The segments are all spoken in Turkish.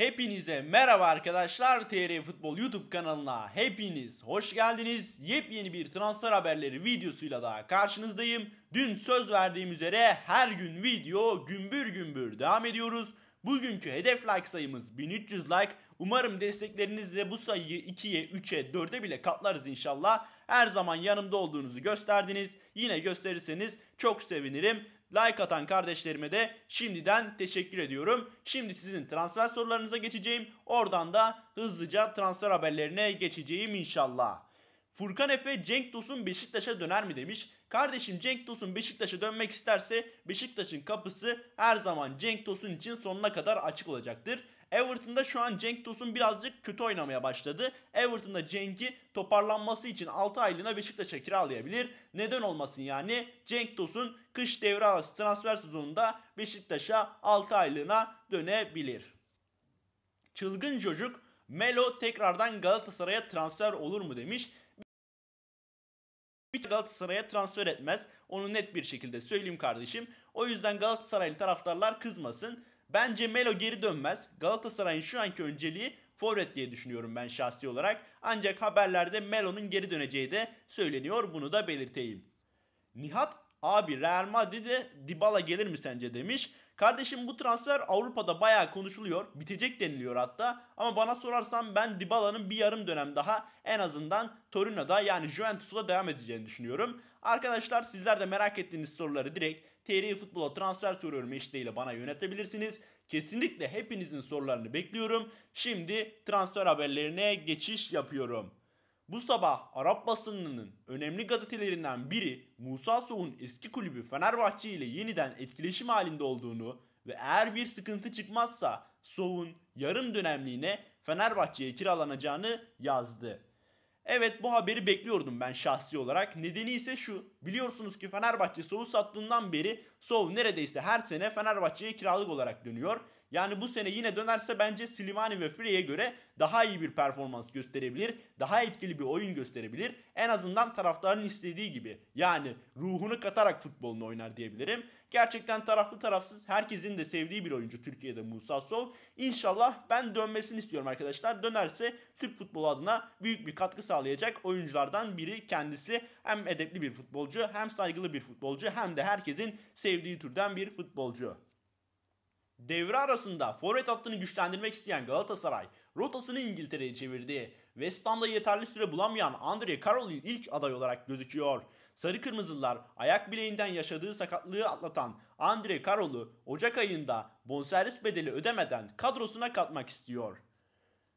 Hepinize merhaba arkadaşlar. TR Futbol YouTube kanalına hepiniz hoş geldiniz. Yepyeni bir transfer haberleri videosuyla daha karşınızdayım. Dün söz verdiğim üzere her gün video gümbür gümbür devam ediyoruz. Bugünkü hedef like sayımız 1300 like. Umarım desteklerinizle bu sayıyı 2'ye, 3'e, 4'e bile katlarız inşallah. Her zaman yanımda olduğunuzu gösterdiniz. Yine gösterirseniz çok sevinirim. Like atan kardeşlerime de şimdiden teşekkür ediyorum. Şimdi sizin transfer sorularınıza geçeceğim. Oradan da hızlıca transfer haberlerine geçeceğim inşallah. Furkan Efe Cenk Tosun Beşiktaş'a döner mi demiş. Kardeşim Cenk Tosun Beşiktaş'a dönmek isterse Beşiktaş'ın kapısı her zaman Cenk Tosun için sonuna kadar açık olacaktır. Everton'da şu an Cenk Tosun birazcık kötü oynamaya başladı. Everton'da Cenk'i toparlanması için 6 aylığına Beşiktaş'a kiralayabilir. Neden olmasın yani? Cenk Tosun kış devre arası transfer sezonunda Beşiktaş'a 6 aylığına dönebilir. Çılgın çocuk Melo tekrardan Galatasaray'a transfer olur mu demiş. Bir Galatasaray'a transfer etmez. Onu net bir şekilde söyleyeyim kardeşim. O yüzden Galatasaraylı taraftarlar kızmasın. Bence Melo geri dönmez. Galatasaray'ın şu anki önceliği forvet diye düşünüyorum ben şahsi olarak. Ancak haberlerde Melo'nun geri döneceği de söyleniyor. Bunu da belirteyim. Nihat abi Real Madrid'e Dybala gelir mi sence demiş. Kardeşim bu transfer Avrupa'da bayağı konuşuluyor. Bitecek deniliyor hatta. Ama bana sorarsan ben Dybala'nın bir yarım dönem daha en azından Torino'da yani Juventus'ta devam edeceğini düşünüyorum. Arkadaşlar sizler de merak ettiğiniz soruları direkt TR Futbol'a transfer soruyorum hashtag'iyle bana yönetebilirsiniz. Kesinlikle hepinizin sorularını bekliyorum. Şimdi transfer haberlerine geçiş yapıyorum. Bu sabah Arap basınının önemli gazetelerinden biri Musa Soğ'un eski kulübü Fenerbahçe ile yeniden etkileşim halinde olduğunu ve eğer bir sıkıntı çıkmazsa Soğ'un yarım dönemliğine Fenerbahçe'ye kiralanacağını yazdı. Evet bu haberi bekliyordum ben şahsi olarak. Nedeni ise şu. Biliyorsunuz ki Fenerbahçe Sov'u sattığından beri Sov neredeyse her sene Fenerbahçe'ye kiralık olarak dönüyor. Yani bu sene yine dönerse bence Slimani ve Frey'e göre daha iyi bir performans gösterebilir. Daha etkili bir oyun gösterebilir. En azından taraftarın istediği gibi. Yani ruhunu katarak futbolunu oynar diyebilirim. Gerçekten taraflı tarafsız herkesin de sevdiği bir oyuncu Türkiye'de Musa Sol. İnşallah ben dönmesini istiyorum arkadaşlar. Dönerse Türk futbolu adına büyük bir katkı sağlayacak oyunculardan biri kendisi. Hem edepli bir futbolcu hem saygılı bir futbolcu hem de herkesin sevdiği türden bir futbolcu. Devre arasında forvet hattını güçlendirmek isteyen Galatasaray rotasını İngiltere'ye çevirdi. West Ham'da yeterli süre bulamayan Andre Carroll ilk aday olarak gözüküyor. Sarı Kırmızılar ayak bileğinden yaşadığı sakatlığı atlatan Andre Carroll'u Ocak ayında bonservis bedeli ödemeden kadrosuna katmak istiyor.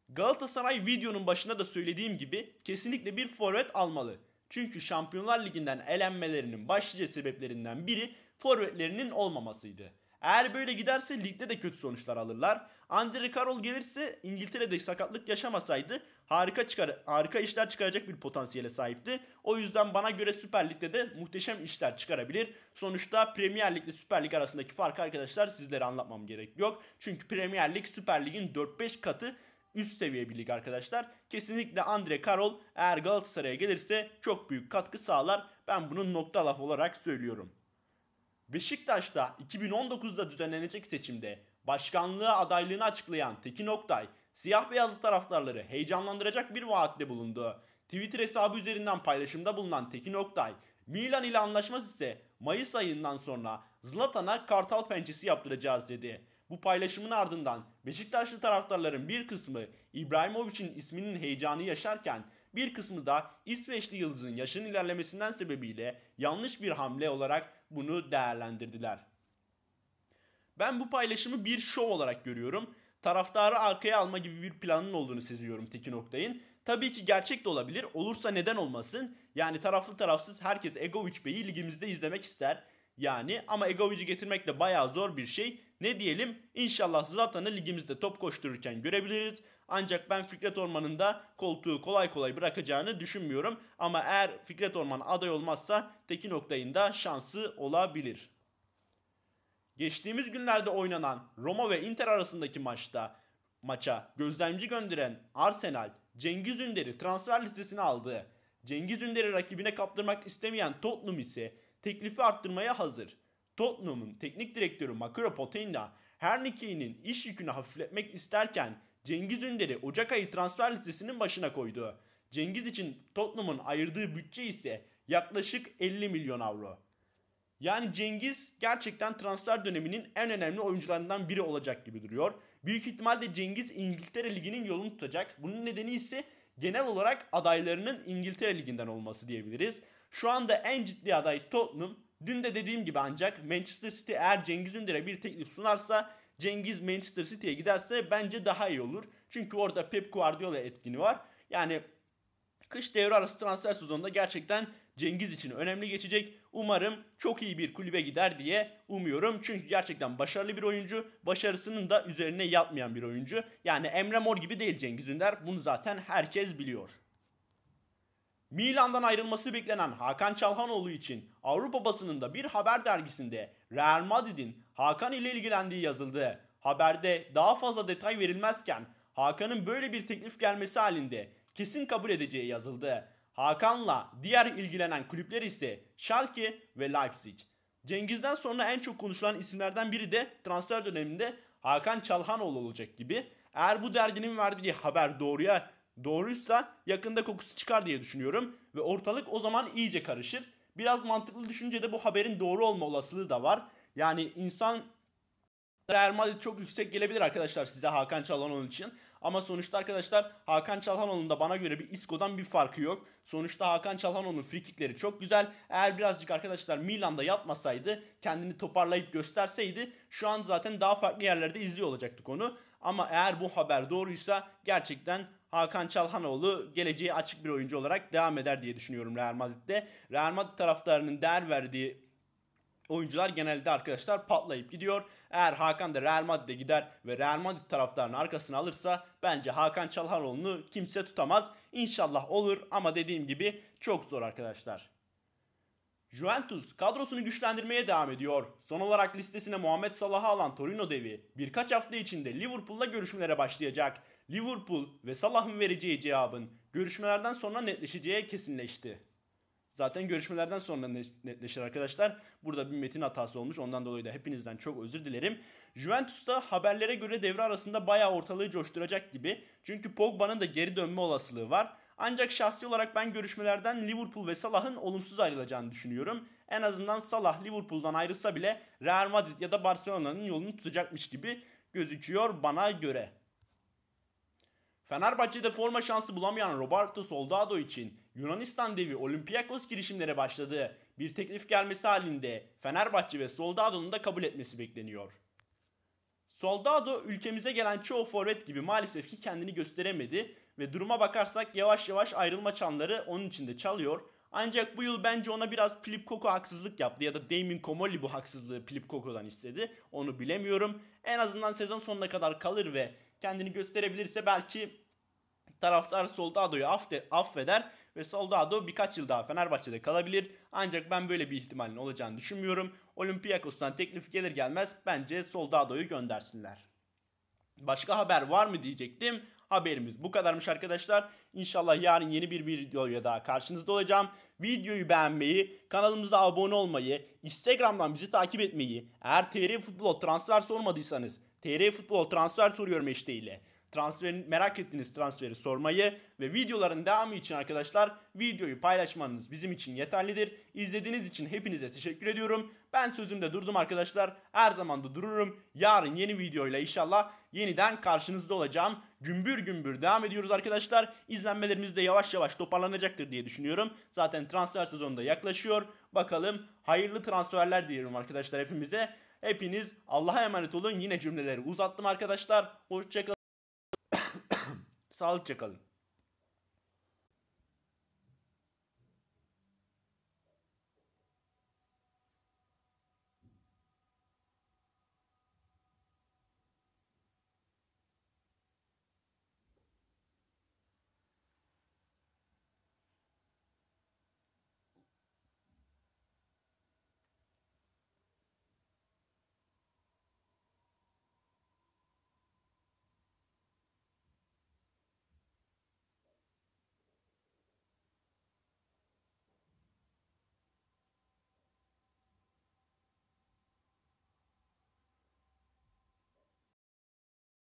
Galatasaray videonun başında da söylediğim gibi kesinlikle bir forvet almalı. Çünkü Şampiyonlar Ligi'nden elenmelerinin başlıca sebeplerinden biri forvetlerinin olmamasıydı. Eğer böyle giderse ligde de kötü sonuçlar alırlar. Andre Carroll gelirse İngiltere'de sakatlık yaşamasaydı harika çıkar harika işler çıkaracak bir potansiyele sahipti. O yüzden bana göre Süper Lig'de de muhteşem işler çıkarabilir. Sonuçta Premier Lig ile Süper Lig arasındaki fark arkadaşlar sizlere anlatmam gerek yok. Çünkü Premier Lig Süper Lig'in 4-5 katı üst seviye bir lig arkadaşlar. Kesinlikle Andre Karol eğer Galatasaray'a gelirse çok büyük katkı sağlar. Ben bunu nokta laf olarak söylüyorum. Beşiktaş'ta 2019'da düzenlenecek seçimde başkanlığı adaylığını açıklayan Tekin Oktay, siyah beyazlı taraftarları heyecanlandıracak bir vaatle bulundu. Twitter hesabı üzerinden paylaşımda bulunan Tekin Oktay, Milan ile anlaşması ise Mayıs ayından sonra Zlatan'a kartal pençesi yaptıracağız dedi. Bu paylaşımın ardından Beşiktaşlı taraftarların bir kısmı İbrahimovic'in isminin heyecanı yaşarken bir kısmı da İsveçli yıldızın yaşın ilerlemesinden sebebiyle yanlış bir hamle olarak bunu değerlendirdiler. Ben bu paylaşımı bir şov olarak görüyorum. Taraftarı arkaya alma gibi bir planın olduğunu seziyorum Tekin Oktay'ın. Tabii ki gerçek de olabilir. Olursa neden olmasın? Yani taraflı tarafsız herkes Egoviç Bey'i ligimizde izlemek ister. Yani ama Egoviç'i getirmek de bayağı zor bir şey. Ne diyelim? İnşallah Zlatan'ı ligimizde top koştururken görebiliriz. Ancak ben Fikret Orman'ın da koltuğu kolay kolay bırakacağını düşünmüyorum. Ama eğer Fikret Orman aday olmazsa teki Oktay'ın da şansı olabilir. Geçtiğimiz günlerde oynanan Roma ve Inter arasındaki maçta maça gözlemci gönderen Arsenal Cengiz Ünder'i transfer listesine aldı. Cengiz Ünder'i rakibine kaptırmak istemeyen Tottenham ise teklifi arttırmaya hazır. Tottenham'ın teknik direktörü Mauro Pochettino her iş yükünü hafifletmek isterken Cengiz Ünder'i Ocak ayı transfer listesinin başına koydu. Cengiz için Tottenham'ın ayırdığı bütçe ise yaklaşık 50 milyon avro. Yani Cengiz gerçekten transfer döneminin en önemli oyuncularından biri olacak gibi duruyor. Büyük ihtimalle Cengiz İngiltere Ligi'nin yolunu tutacak. Bunun nedeni ise genel olarak adaylarının İngiltere Ligi'nden olması diyebiliriz. Şu anda en ciddi aday Tottenham. Dün de dediğim gibi ancak Manchester City eğer Cengiz Ünder'e bir teklif sunarsa Cengiz Manchester City'ye giderse bence daha iyi olur. Çünkü orada Pep Guardiola etkini var. Yani kış devre arası transfer sezonunda gerçekten Cengiz için önemli geçecek. Umarım çok iyi bir kulübe gider diye umuyorum. Çünkü gerçekten başarılı bir oyuncu. Başarısının da üzerine yatmayan bir oyuncu. Yani Emre Mor gibi değil Cengiz Ünder. Bunu zaten herkes biliyor. Milan'dan ayrılması beklenen Hakan Çalhanoğlu için Avrupa basınında bir haber dergisinde Real Madrid'in Hakan ile ilgilendiği yazıldı. Haberde daha fazla detay verilmezken Hakan'ın böyle bir teklif gelmesi halinde kesin kabul edeceği yazıldı. Hakan'la diğer ilgilenen kulüpler ise Schalke ve Leipzig. Cengiz'den sonra en çok konuşulan isimlerden biri de transfer döneminde Hakan Çalhanoğlu olacak gibi. Eğer bu derginin verdiği haber doğruya Doğruysa yakında kokusu çıkar diye düşünüyorum ve ortalık o zaman iyice karışır. Biraz mantıklı düşünce de bu haberin doğru olma olasılığı da var. Yani insan Real Madrid çok yüksek gelebilir arkadaşlar size Hakan Çalhanoğlu için. Ama sonuçta arkadaşlar Hakan Çalhanoğlu'nun da bana göre bir Isco'dan bir farkı yok. Sonuçta Hakan Çalhanoğlu'nun frikikleri çok güzel. Eğer birazcık arkadaşlar Milan'da yatmasaydı kendini toparlayıp gösterseydi şu an zaten daha farklı yerlerde izliyor olacaktık onu. Ama eğer bu haber doğruysa gerçekten Hakan Çalhanoğlu geleceği açık bir oyuncu olarak devam eder diye düşünüyorum Real Madrid'de. Real Madrid taraftarının değer verdiği oyuncular genelde arkadaşlar patlayıp gidiyor. Eğer Hakan da Real Madrid'e gider ve Real Madrid taraftarının arkasını alırsa bence Hakan Çalhanoğlu'nu kimse tutamaz. İnşallah olur ama dediğim gibi çok zor arkadaşlar. Juventus kadrosunu güçlendirmeye devam ediyor. Son olarak listesine Muhammed Salah'ı alan Torino devi birkaç hafta içinde Liverpool'la görüşmelere başlayacak. Liverpool ve Salah'ın vereceği cevabın görüşmelerden sonra netleşeceği kesinleşti. Zaten görüşmelerden sonra netleşir arkadaşlar. Burada bir metin hatası olmuş. Ondan dolayı da hepinizden çok özür dilerim. Juventus'ta haberlere göre devre arasında bayağı ortalığı coşturacak gibi. Çünkü Pogba'nın da geri dönme olasılığı var. Ancak şahsi olarak ben görüşmelerden Liverpool ve Salah'ın olumsuz ayrılacağını düşünüyorum. En azından Salah Liverpool'dan ayrılsa bile Real Madrid ya da Barcelona'nın yolunu tutacakmış gibi gözüküyor bana göre. Fenerbahçe'de forma şansı bulamayan Roberto Soldado için Yunanistan devi Olympiakos girişimlere başladı. Bir teklif gelmesi halinde Fenerbahçe ve Soldado'nun da kabul etmesi bekleniyor. Soldado ülkemize gelen çoğu forvet gibi maalesef ki kendini gösteremedi ve duruma bakarsak yavaş yavaş ayrılma çanları onun için de çalıyor. Ancak bu yıl bence ona biraz Philip Koko haksızlık yaptı ya da Damien Comolli bu haksızlığı Philip Koko'dan istedi. Onu bilemiyorum. En azından sezon sonuna kadar kalır ve kendini gösterebilirse belki taraftar Soldado'yu affeder ve Soldado birkaç yıl daha Fenerbahçe'de kalabilir. Ancak ben böyle bir ihtimalin olacağını düşünmüyorum. Olympiakos'tan teklif gelir gelmez bence Soldado'yu göndersinler. Başka haber var mı diyecektim haberimiz bu kadarmış arkadaşlar. İnşallah yarın yeni bir videoya daha karşınızda olacağım. Videoyu beğenmeyi, kanalımıza abone olmayı, Instagram'dan bizi takip etmeyi, eğer TR Futbol transfer sormadıysanız TR Futbol transfer soruyorum eşliğiyle transferin merak ettiğiniz transferi sormayı ve videoların devamı için arkadaşlar videoyu paylaşmanız bizim için yeterlidir. İzlediğiniz için hepinize teşekkür ediyorum. Ben sözümde durdum arkadaşlar. Her zaman da dururum. Yarın yeni videoyla inşallah yeniden karşınızda olacağım. Gümbür gümbür devam ediyoruz arkadaşlar. İzlenmelerimiz de yavaş yavaş toparlanacaktır diye düşünüyorum. Zaten transfer sezonu da yaklaşıyor. Bakalım hayırlı transferler diyorum arkadaşlar hepimize. Hepiniz Allah'a emanet olun. Yine cümleleri uzattım arkadaşlar. Hoşçakalın. salchical